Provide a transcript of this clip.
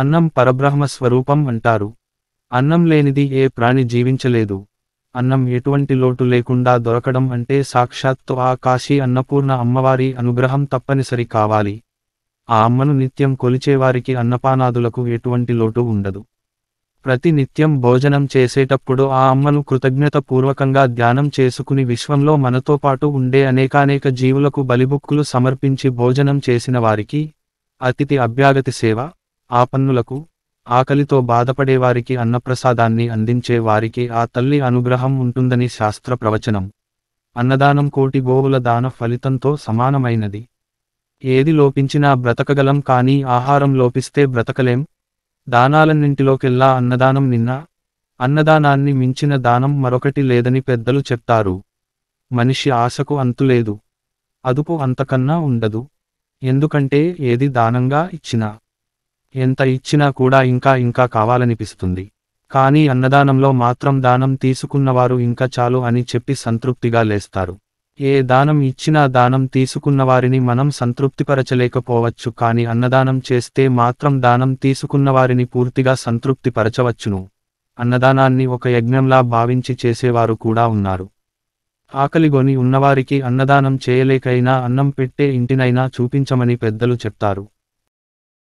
అన్నం పరబ్రహ్మ స్వరూపం అంటారు అన్నం లేనిది ఏ ప్రాణి జీవించలేదు అన్నం ఎటువంటి లోటు లేకుండా దొరకడం అంటే సాక్షాత్తు ఆ కాశీ అన్నపూర్ణ అమ్మవారి అనుగ్రహం తప్పనిసరి కావాలి ఆ అమ్మను నిత్యం కొలిచేవారికి అన్నపానాదులకు ఎటువంటి లోటు ఉండదు ప్రతి నిత్యం భోజనం చేసేటప్పుడు ఆ అమ్మను కృతజ్ఞతపూర్వకంగా ధ్యానం చేసుకుని విశ్వంలో మనతో పాటు ఉండే అనేకానేక జీవులకు బలిబుక్కులు సమర్పించి భోజనం చేసిన వారికి అతిథి అభ్యాగతి సేవ ఆ పన్నులకు ఆకలితో బాధపడేవారికి అన్నప్రసాదాన్ని అందించే వారికి ఆ తల్లి అనుగ్రహం ఉంటుందని శాస్త్ర ప్రవచనం అన్నదానం కోటి గోవుల దాన ఫలితంతో సమానమైనది ఏది లోపించినా బ్రతకగలం కానీ ఆహారం లోపిస్తే బ్రతకలేం దానాలన్నింటిలోకెల్లా అన్నదానం నిన్న అన్నదానాన్ని మించిన దానం మరొకటి లేదని పెద్దలు చెప్తారు మనిషి ఆశకు అంతులేదు అదుపు అంతకన్నా ఉండదు ఎందుకంటే ఏది దానంగా ఇచ్చినా ఎంత ఇచ్చినా కూడా ఇంకా ఇంకా కావాలనిపిస్తుంది కానీ అన్నదానంలో మాత్రం దానం తీసుకున్నవారు ఇంకా చాలు అని చెప్పి సంతృప్తిగా లేస్తారు ఏ దానం ఇచ్చినా దానం తీసుకున్నవారిని మనం సంతృప్తిపరచలేకపోవచ్చు కానీ అన్నదానం చేస్తే మాత్రం దానం తీసుకున్నవారిని పూర్తిగా సంతృప్తిపరచవచ్చును అన్నదానాన్ని ఒక యజ్ఞంలా భావించి చేసేవారు కూడా ఉన్నారు ఆకలిగొని ఉన్నవారికి అన్నదానం చేయలేకైనా అన్నం పెట్టే ఇంటినైనా చూపించమని పెద్దలు చెప్తారు